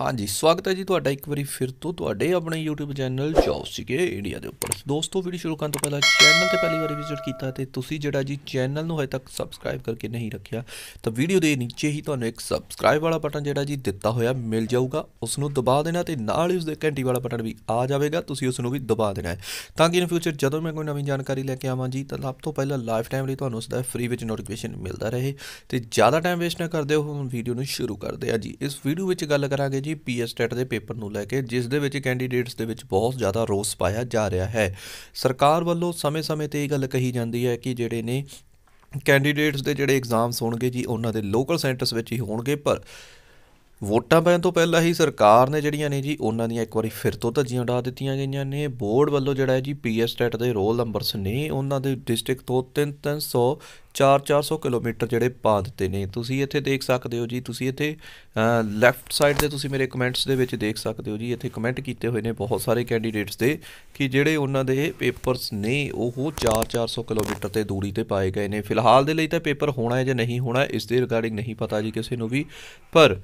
ਹਾਂਜੀ ਸਵਾਗਤ ਹੈ ਜੀ ਤੁਹਾਡਾ ਇੱਕ ਵਾਰੀ ਫਿਰ ਤੋਂ ਤੁਹਾਡੇ ਆਪਣੇ YouTube channel job seeker India ਦੇ ਉੱਪਰ ਦੋਸਤੋ ਵੀਡੀਓ ਸ਼ੁਰੂ ਕਰਨ ਤੋਂ ਪਹਿਲਾਂ ਚੈਨਲ ਤੇ ਪਹਿਲੀ ਵਾਰੀ ਵਿਜ਼ਿਟ ਕੀਤਾ ਤੇ ਤੁਸੀਂ ਜਿਹੜਾ ਜੀ ਚੈਨਲ ਨੂੰ ਹਜੇ ਤੱਕ ਸਬਸਕ੍ਰਾਈਬ ਕਰਕੇ ਨਹੀਂ ਰੱਖਿਆ ਤਾਂ ਵੀਡੀਓ ਦੇ ਨੀਚੇ ਹੀ ਤੁਹਾਨੂੰ ਇੱਕ ਸਬਸਕ੍ਰਾਈਬ ਵਾਲਾ ਬਟਨ ਜਿਹੜਾ ਜੀ ਦਿੱਤਾ ਹੋਇਆ ਮਿਲ ਜਾਊਗਾ ਉਸ ਨੂੰ ਦਬਾ ਦੇਣਾ ਤੇ ਨਾਲ ਹੀ ਉਸ ਦੇ ਘੰਟੀ ਵਾਲਾ ਬਟਨ ਵੀ ਆ ਜਾਵੇਗਾ ਤੁਸੀਂ ਉਸ ਨੂੰ ਵੀ ਦਬਾ ਦੇਣਾ ਹੈ ਤਾਂ ਕਿ ਇਨ ਫਿਊਚਰ ਜਦੋਂ ਮੈਂ ਕੋਈ ਨਵੀਂ ਜਾਣਕਾਰੀ ਲੈ ਕੇ ਆਵਾਂ ਜੀ ਤਾਂ ਸਭ ਤੋਂ ਪਹਿਲਾਂ ਲਾਈਫ ਟਾਈਮ ਲਈ ਤੁਹਾਨੂੰ ਉਸ ਦਾ ਫ੍ਰੀ ਵਿੱਚ ਨੋਟੀਫਿਕੇਸ਼ਨ ਮਿਲਦਾ ਰਹੇ ਤੇ ਜ਼ਿਆਦਾ ਟਾਈਮ ਵੇਸਟ ਨਾ ਕਰਦੇ ਹੋ ਹੁਣ ਵੀਡੀਓ ਨੂੰ ਸ਼ੁਰੂ ਕਰਦੇ ਆ ਜੀ ਇਸ ਵੀਡੀਓ ਵਿੱਚ ਗੱਲ ਕਰਾਂਗੇ ਜੀ ਪੀਐਸ ਟੈਟ ਦੇ ਪੇਪਰ ਨੂੰ ਲੈ ਕੇ ਜਿਸ ਦੇ ਵਿੱਚ ਕੈਂਡੀਡੇਟਸ ਦੇ ਵਿੱਚ ਬਹੁਤ ਜ਼ਿਆਦਾ ਰੋਸ ਪਾਇਆ ਜਾ ਰਿਹਾ ਹੈ ਸਰਕਾਰ ਵੱਲੋਂ ਸਮੇਂ-ਸਮੇਂ ਤੇ ਇਹ ਗੱਲ ਕਹੀ ਜਾਂਦੀ ਹੈ ਕਿ ਜਿਹੜੇ ਨੇ ਕੈਂਡੀਡੇਟਸ ਦੇ ਜਿਹੜੇ ਐਗਜ਼ਾਮਸ ਹੋਣਗੇ ਜੀ ਉਹਨਾਂ ਦੇ ਲੋਕਲ ਸੈਂਟਰਸ ਵਿੱਚ ਹੀ ਹੋਣਗੇ ਪਰ ਵੋਟਾਂ ਪੈਣ ਤੋਂ ਪਹਿਲਾਂ ਹੀ ਸਰਕਾਰ ਨੇ ਜਿਹੜੀਆਂ ਨੇ ਜੀ ਉਹਨਾਂ ਦੀਆਂ ਇੱਕ ਵਾਰੀ ਫਿਰ ਤੋਂ ਧੱਜੀਆਂ ਉਡਾ ਦਿੱਤੀਆਂ ਗਈਆਂ ਨੇ ਬੋਰਡ ਵੱਲੋਂ ਜਿਹੜਾ ਹੈ ਜੀ ਪੀਐਸ ਸਟੇਟ ਦੇ ਰੋਲ ਨੰਬਰਸ ਨੇ ਉਹਨਾਂ ਦੇ ਡਿਸਟ੍ਰਿਕਟ ਤੋਂ 3300 4400 4-400 ਕਿਲੋਮੀਟਰ ਜਿਹੜੇ ਪਾ ਦਿੱਤੇ ਨੇ ਤੁਸੀਂ ਇੱਥੇ ਦੇਖ ਸਕਦੇ ਹੋ ਜੀ ਤੁਸੀਂ ਇੱਥੇ ਲੈਫਟ ਸਾਈਡ ਤੇ ਤੁਸੀਂ ਮੇਰੇ ਕਮੈਂਟਸ ਦੇ ਵਿੱਚ ਦੇਖ ਸਕਦੇ ਹੋ ਜੀ ਇੱਥੇ ਕਮੈਂਟ ਕੀਤੇ ਹੋਏ ਨੇ ਬਹੁਤ ਸਾਰੇ ਕੈਂਡੀਡੇਟਸ ਦੇ ਕਿ ਜਿਹੜੇ ਉਹਨਾਂ ਦੇ ਪੇਪਰਸ ਨੇ ਉਹ 4-400 ਕਿਲੋਮੀਟਰ ਤੇ ਦੂਰੀ ਤੇ ਪਾਏ ਗਏ ਨੇ ਫਿਲਹਾਲ ਦੇ ਲਈ ਤਾਂ ਪੇਪਰ ਹੋਣਾ ਹੈ ਜਾਂ ਨਹੀਂ ਹੋਣਾ ਇਸ ਦੇ ਰਿਗਾਰਡਿੰਗ ਨਹੀਂ ਪਤਾ ਜੀ ਕਿਸੇ ਨੂੰ ਵੀ ਪਰ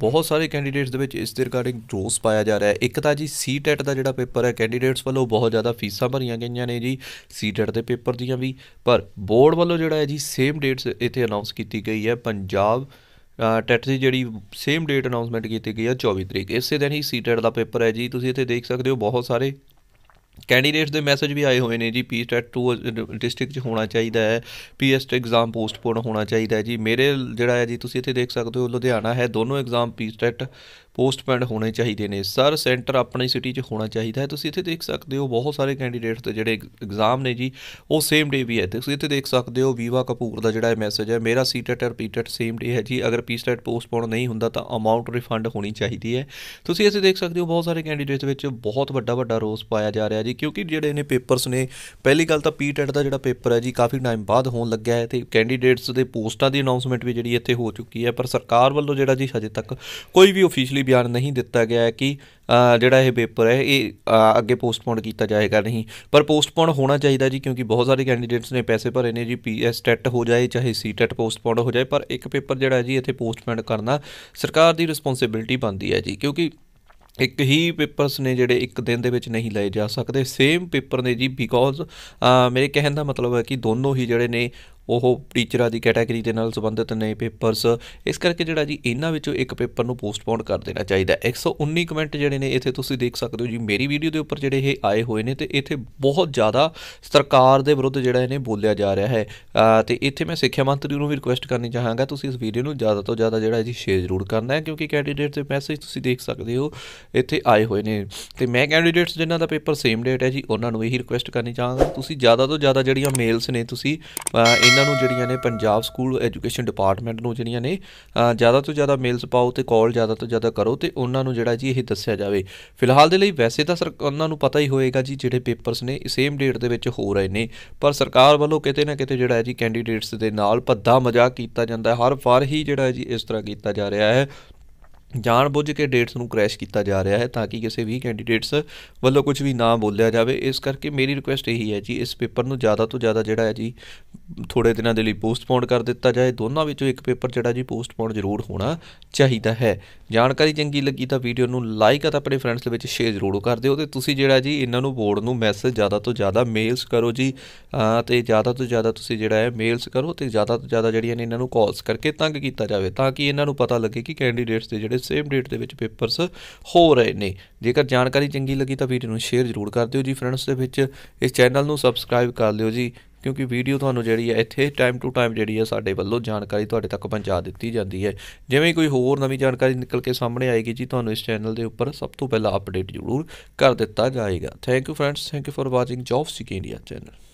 ਬਹੁਤ ਸਾਰੇ ਕੈਂਡੀਡੇਟਸ ਦੇ ਵਿੱਚ ਇਸ ਦੇ ਰਿਗਾਰਡਿੰਗ ਰੋਸ ਪਾਇਆ ਜਾ ਰਿਹਾ ਹੈ ਇੱਕ ਤਾਂ ਜੀ ਸੀਟੈਟ e ਦਾ ਜਿਹੜਾ ਪੇਪਰ ਹੈ ਕੈਂਡੀਡੇਟਸ ਵੱਲੋਂ ਬਹੁਤ ਜ਼ਿਆਦਾ ਫੀਸਾਂ ਭਰੀਆਂ ਗਈਆਂ ਨੇ ਜੀ ਸੀਟੈਟ e ਦੇ ਪੇਪਰ ਦੀਆਂ ਵੀ ਪਰ ਬੋਰਡ ਵੱਲੋਂ ਜਿਹੜਾ ਹੈ ਜੀ ਸੇਮ ਡੇਟਸ ਇੱਥੇ ਅਨਾਉਂਸ ਕੀਤੀ ਗਈ ਹੈ ਪੰਜਾਬ ਟੈਟ e ਦੀ ਜਿਹੜੀ ਸੇਮ ਡੇਟ ਅਨਾਉਂਸਮੈਂਟ ਕੀਤੀ ਗਈ ਹੈ 24 ਤਰੀਕ ਇਸੇ ਦਿਨ ਹੀ ਸੀਟੈਟ ਦਾ ਪੇਪਰ ਹੈ ਜੀ ਤੁਸੀਂ ਇੱਥੇ ਦੇਖ ਸਕਦੇ ਹੋ ਬਹੁਤ ਸਾਰੇ ਕੈਂਡੀਡੇਟਸ ਦੇ ਮੈਸੇਜ ਵੀ ਆਏ ਹੋਏ ਨੇ ਜੀ ਪੀ ਸਟੈਟ 2 ਡਿਸਟ੍ਰਿਕਟ 'ਚ ਹੋਣਾ ਚਾਹੀਦਾ ਹੈ ਪੀ ਐਸਟ ਐਗਜ਼ਾਮ ਪੋਸਟਪੋਨ ਹੋਣਾ ਚਾਹੀਦਾ ਹੈ ਜੀ ਮੇਰੇ ਜਿਹੜਾ ਹੈ ਜੀ ਤੁਸੀਂ ਇੱਥੇ ਦੇਖ ਸਕਦੇ ਹੋ ਲੁਧਿਆਣਾ ਹੈ ਦੋਨੋਂ ਐਗਜ਼ਾਮ ਪੀ ਸਟੈਟ ਪੋਸਟਪੈਂਡ ਹੋਣੇ ਚਾਹੀਦੇ ਨੇ ਸਰ ਸੈਂਟਰ ਆਪਣੀ ਸਿਟੀ 'ਚ ਹੋਣਾ ਚਾਹੀਦਾ ਹੈ ਤੁਸੀਂ ਇੱਥੇ ਦੇਖ ਸਕਦੇ ਹੋ ਬਹੁਤ ਸਾਰੇ ਕੈਂਡੀਡੇਟਸ ਦੇ ਜਿਹੜੇ ਐਗਜ਼ਾਮ ਨੇ ਜੀ ਉਹ ਸੇਮ ਡੇ ਵੀ ਹੈ ਤੁਸੀਂ ਇੱਥੇ ਦੇਖ ਸਕਦੇ ਹੋ ਵੀਵਾ ਕਪੂਰ ਦਾ ਜਿਹੜਾ ਮੈਸੇਜ ਹੈ ਮੇਰਾ ਸੀਟਟ ਰਿਪੀਟਡ ਸੇਮ ਡੇ ਹੈ ਜੀ ਅਗਰ ਪੀਸਟੈਟ ਪੋਸਟਪੋਨ ਨਹੀਂ ਹੁੰਦਾ ਤਾਂ ਅਮਾਉਂਟ ਰਿਫੰਡ ਹੋਣੀ ਚਾਹੀਦੀ ਹੈ ਤੁਸੀਂ ਇੱਥੇ ਦੇਖ ਸਕਦੇ ਹੋ ਬਹੁਤ ਸਾਰੇ ਕੈਂਡੀਡੇਟਸ ਵਿੱਚ ਬਹੁਤ ਵੱਡਾ ਵੱਡਾ ਰੋਸ ਪਾਇਆ ਜਾ ਰਿਹਾ ਜੀ ਕਿਉਂਕਿ ਜਿਹੜੇ ਨੇ ਪੇਪਰਸ ਨੇ ਪਹਿਲੀ ਗੱਲ ਤਾਂ ਪੀਟੈਟ ਦਾ ਜਿਹੜਾ ਪੇਪਰ ਹੈ ਜੀ ਕਾਫੀ ਟਾਈਮ ਬਾਅਦ ਹੋਣ ਲੱਗਾ ਹੈ ਤੇ ਕੈਂਡੀਡੇਟਸ ਦੇ ਪੋਸਟਾਂ ਦੀ ਅਨਾਉਂਸਮੈਂਟ ਵੀ ਜਿਹੜੀ ਇੱਥੇ ਹੋ ਚੁੱਕੀ ਹੈ ਪਰ ਸਰਕਾਰ ਵੱਲੋਂ ਜਿਹੜਾ ਜੀ ਹਜੇ ਤੱਕ ਕੋਈ ਵੀ ਅਫੀਸ਼ੀਅਲੀ ਕਲੀਅਰਲੀ ਬਿਆਨ ਨਹੀਂ ਦਿੱਤਾ ਗਿਆ ਹੈ ਕਿ ਜਿਹੜਾ ਇਹ ਪੇਪਰ ਹੈ ਇਹ ਅੱਗੇ ਪੋਸਟਪੋਨ ਕੀਤਾ ਜਾਏਗਾ ਨਹੀਂ ਪਰ ਪੋਸਟਪੋਨ ਹੋਣਾ ਚਾਹੀਦਾ ਜੀ ਕਿਉਂਕਿ ਬਹੁਤ ਸਾਰੇ ਕੈਂਡੀਡੇਟਸ ਨੇ ਪੈਸੇ ਭਰੇ ਨੇ ਜੀ ਪੀਐਸ ਟੈਟ ਹੋ ਜਾਏ ਚਾਹੇ ਸੀਟੈਟ ਪੋਸਟਪੋਨ ਹੋ ਜਾਏ ਪਰ ਇੱਕ ਪੇਪਰ ਜਿਹੜਾ ਜੀ ਇੱਥੇ ਪੋਸਟਪੋਨ ਕਰਨਾ ਸਰਕਾਰ ਦੀ ਰਿਸਪੌਂਸਿਬਿਲਟੀ ਬਣਦੀ ਹੈ ਜੀ ਕਿਉਂਕਿ ਇੱਕ ਹੀ ਪੇਪਰਸ ਨੇ ਜਿਹੜੇ ਇੱਕ ਦਿਨ ਦੇ ਵਿੱਚ ਨਹੀਂ ਲਏ ਜਾ ਸਕਦੇ ਸੇਮ ਪੇਪਰ ਨੇ ਜੀ ਬਿਕੋਜ਼ ਮੇਰੇ ਕਹਿਣ ਦਾ ਮਤਲਬ ਹੈ ਕਿ ਦੋਨੋਂ ਹੀ ਜਿਹੜੇ ਨੇ ਉਹ ਟੀਚਰਾਂ ਦੀ ਕੈਟਾਗਰੀ ਦੇ ਨਾਲ ਸੰਬੰਧਿਤ ਨਵੇਂ ਪੇਪਰਸ ਇਸ ਕਰਕੇ ਜਿਹੜਾ ਜੀ ਇਹਨਾਂ ਵਿੱਚੋਂ ਇੱਕ ਪੇਪਰ ਨੂੰ ਪੋਸਟਪੋਨ ਕਰ ਦੇਣਾ ਚਾਹੀਦਾ 119 ਕਮੈਂਟ ਜਿਹੜੇ ਨੇ ਇੱਥੇ ਤੁਸੀਂ ਦੇਖ ਸਕਦੇ ਹੋ ਜੀ ਮੇਰੀ ਵੀਡੀਓ ਦੇ ਉੱਪਰ ਜਿਹੜੇ ਇਹ ਆਏ ਹੋਏ ਨੇ ਤੇ ਇੱਥੇ ਬਹੁਤ ਜ਼ਿਆਦਾ ਸਰਕਾਰ ਦੇ ਵਿਰੁੱਧ ਜਿਹੜਾ ਇਹਨੇ ਬੋਲਿਆ ਜਾ ਰਿਹਾ ਹੈ ਤੇ ਇੱਥੇ ਮੈਂ ਸਿੱਖਿਆ ਮੰਤਰੀ ਨੂੰ ਵੀ ਰਿਕੁਐਸਟ ਕਰਨੀ ਚਾਹਾਂਗਾ ਤੁਸੀਂ ਇਸ ਵੀਡੀਓ ਨੂੰ ਜ਼ਿਆਦਾ ਤੋਂ ਜ਼ਿਆਦਾ ਜਿਹੜਾ ਜੀ ਸ਼ੇਅਰ ਜ਼ਰੂਰ ਕਰਨਾ ਹੈ ਕਿਉਂਕਿ ਕੈਂਡੀਡੇਟ ਦੇ ਮੈਸੇਜ ਤੁਸੀਂ ਦੇਖ ਸਕਦੇ ਹੋ ਇੱਥੇ ਆਏ ਹੋਏ ਨੇ ਤੇ ਮੈਂ ਕੈਂਡੀਡੇਟਸ ਜਿਨ੍ਹਾਂ ਦਾ ਪੇਪਰ ਸੇਮ ਡੇਟ ਹੈ ਜੀ ਉਹਨਾਂ ਨੂੰ ਇਹੀ ਰਿਕੁਐਸਟ ਕਰਨੀ ਚਾਹਾਂਗਾ ਤੁਸੀਂ ਜ਼ਿਆਦਾ ਤੋਂ ਜ਼ਿਆਦਾ ਜਿਹੜੀਆਂ ਮੇਲਸ ਨੇ ਤੁਸੀਂ ਇਹਨਾਂ ਇਹਨਾਂ ਨੂੰ ਜਿਹੜੀਆਂ ਨੇ ਪੰਜਾਬ ਸਕੂਲ ਐਜੂਕੇਸ਼ਨ ਡਿਪਾਰਟਮੈਂਟ ਨੂੰ ਜਿਹੜੀਆਂ ਨੇ ਜ਼ਿਆਦਾ ਤੋਂ ਜ਼ਿਆਦਾ ਮੇਲਸ ਪਾਓ ਤੇ ਕਾਲ ਜ਼ਿਆਦਾ ਤੋਂ ਜ਼ਿਆਦਾ ਕਰੋ ਤੇ ਉਹਨਾਂ ਨੂੰ ਜਿਹੜਾ ਜੀ ਇਹ ਦੱਸਿਆ ਜਾਵੇ ਫਿਲਹਾਲ ਦੇ ਲਈ ਵੈਸੇ ਤਾਂ ਸਰ ਉਹਨਾਂ ਨੂੰ ਪਤਾ ਹੀ ਹੋਏਗਾ ਜੀ ਜਿਹੜੇ ਪੇਪਰਸ ਨੇ ਸੇਮ ਡੇਟ ਦੇ ਵਿੱਚ ਹੋ ਰਹੇ ਨੇ ਪਰ ਸਰਕਾਰ ਵੱਲੋਂ ਕਿਤੇ ਨਾ ਕਿਤੇ ਜਿਹੜਾ ਹੈ ਜੀ ਕੈਂਡੀਡੇਟਸ ਦੇ ਨਾਲ ਭੱਦਾ ਮਜ਼ਾਕ ਕੀਤਾ ਜਾਂਦਾ ਹਰ ਵਾਰ ਹੀ ਜਿਹੜਾ ਹੈ ਜੀ ਇਸ ਤਰ੍ਹਾਂ ਕੀਤਾ ਜਾ ਰਿਹਾ ਹੈ ਜਾਣਬੁੱਝ ਕੇ ਡੇਟਸ ਨੂੰ ਕ੍ਰੈਸ਼ ਕੀਤਾ ਜਾ ਰਿਹਾ ਹੈ ਤਾਂ ਕਿ ਕਿਸੇ ਵੀ ਕੈਂਡੀਡੇਟਸ ਵੱਲੋਂ ਕੁਝ ਵੀ ਨਾ ਬੋਲਿਆ ਜਾਵੇ ਇਸ ਕਰਕੇ ਮੇਰੀ ਰਿਕੁਐਸਟ ਇਹੀ ਹੈ ਜੀ ਇਸ ਪੇਪਰ ਨੂੰ ਜ਼ਿਆਦਾ ਤੋਂ ਜ਼ਿਆਦਾ ਜਿਹੜਾ ਹੈ ਜੀ ਥੋੜੇ ਦਿਨਾਂ ਦੇ ਲਈ ਪੋਸਟਪੋਨ ਕਰ ਦਿੱਤਾ ਜਾਏ ਦੋਨਾਂ ਵਿੱਚੋਂ ਇੱਕ ਪੇਪਰ ਜਿਹੜਾ ਜੀ ਪੋਸਟਪੋਨ ਜ਼ਰੂਰ ਹੋਣਾ ਚਾਹੀਦਾ ਹੈ ਜਾਣਕਾਰੀ ਚੰਗੀ ਲੱਗੀ ਤਾਂ ਵੀਡੀਓ ਨੂੰ ਲਾਈਕ ਅਤੇ ਆਪਣੇ ਫਰੈਂਡਸ ਦੇ ਵਿੱਚ ਸ਼ੇਅਰ ਜ਼ਰੂਰ ਕਰ ਦਿਓ ਤੇ ਤੁਸੀਂ ਜਿਹੜਾ ਜੀ ਇਹਨਾਂ ਨੂੰ ਬੋਰਡ ਨੂੰ ਮੈਸੇਜ ਜ਼ਿਆਦਾ ਤੋਂ ਜ਼ਿਆਦਾ ਮੇਲਸ ਕਰੋ ਜੀ ਤੇ ਜ਼ਿਆਦਾ ਤੋਂ ਜ਼ਿਆਦਾ ਤੁਸੀਂ ਜਿਹੜਾ ਹੈ ਮੇਲਸ ਕਰੋ ਤੇ ਜ਼ਿਆਦਾ ਤੋਂ ਜ਼ਿਆਦਾ ਜਿਹੜੀਆਂ ਨੇ ਇਹਨਾਂ ਨੂੰ ਕਾਲਸ ਕਰਕੇ ਤੰਗ ਕੀਤਾ ਜਾਵੇ ਤਾਂ ਕਿ ਇਹਨਾਂ ਨੂੰ ਪਤਾ ਲੱਗੇ ਕਿ ਕੈਂਡੀਡੇਟਸ ਦੇ ਜਿਹੜੇ ਸੇਮ ਡੇਟ ਦੇ ਵਿੱਚ ਪੇਪਰਸ ਹੋ ਰਹੇ ਨੇ ਜੇਕਰ ਜਾਣਕਾਰੀ ਚੰਗੀ ਲੱਗੀ ਤਾਂ ਵੀਡੀਓ ਨੂੰ ਸ਼ੇਅਰ ਜ਼ਰੂਰ ਕਰ ਦਿਓ ਜੀ ਫਰੈਂਡਸ ਦੇ ਵਿੱਚ ਇਸ ਚੈਨਲ ਨੂੰ ਸਬਸਕ੍ਰਾਈਬ ਕਰ ਲਿਓ ਜੀ ਕਿਉਂਕਿ ਵੀਡੀਓ ਤੁਹਾਨੂੰ ਜਿਹੜੀ ਹੈ ਇੱਥੇ ਟਾਈਮ ਟੂ ਟਾਈਮ ਜਿਹੜੀ ਹੈ ਸਾਡੇ ਵੱਲੋਂ ਜਾਣਕਾਰੀ ਤੁਹਾਡੇ ਤੱਕ ਪਹੁੰਚਾ ਦਿੱਤੀ ਜਾਂਦੀ ਹੈ ਜਿਵੇਂ ਕੋਈ ਹੋਰ ਨਵੀਂ ਜਾਣਕਾਰੀ ਨਿਕਲ ਕੇ ਸਾਹਮਣੇ ਆਏਗੀ ਜੀ ਤੁਹਾਨੂੰ ਇਸ ਚੈਨਲ ਦੇ ਉੱਪਰ ਸਭ ਤੋਂ ਪਹਿਲਾਂ ਅਪਡੇਟ ਜ਼ਰੂਰ ਕਰ ਦਿੱਤਾ ਜਾਏਗਾ thank you friends thank you for watching job seeker India channel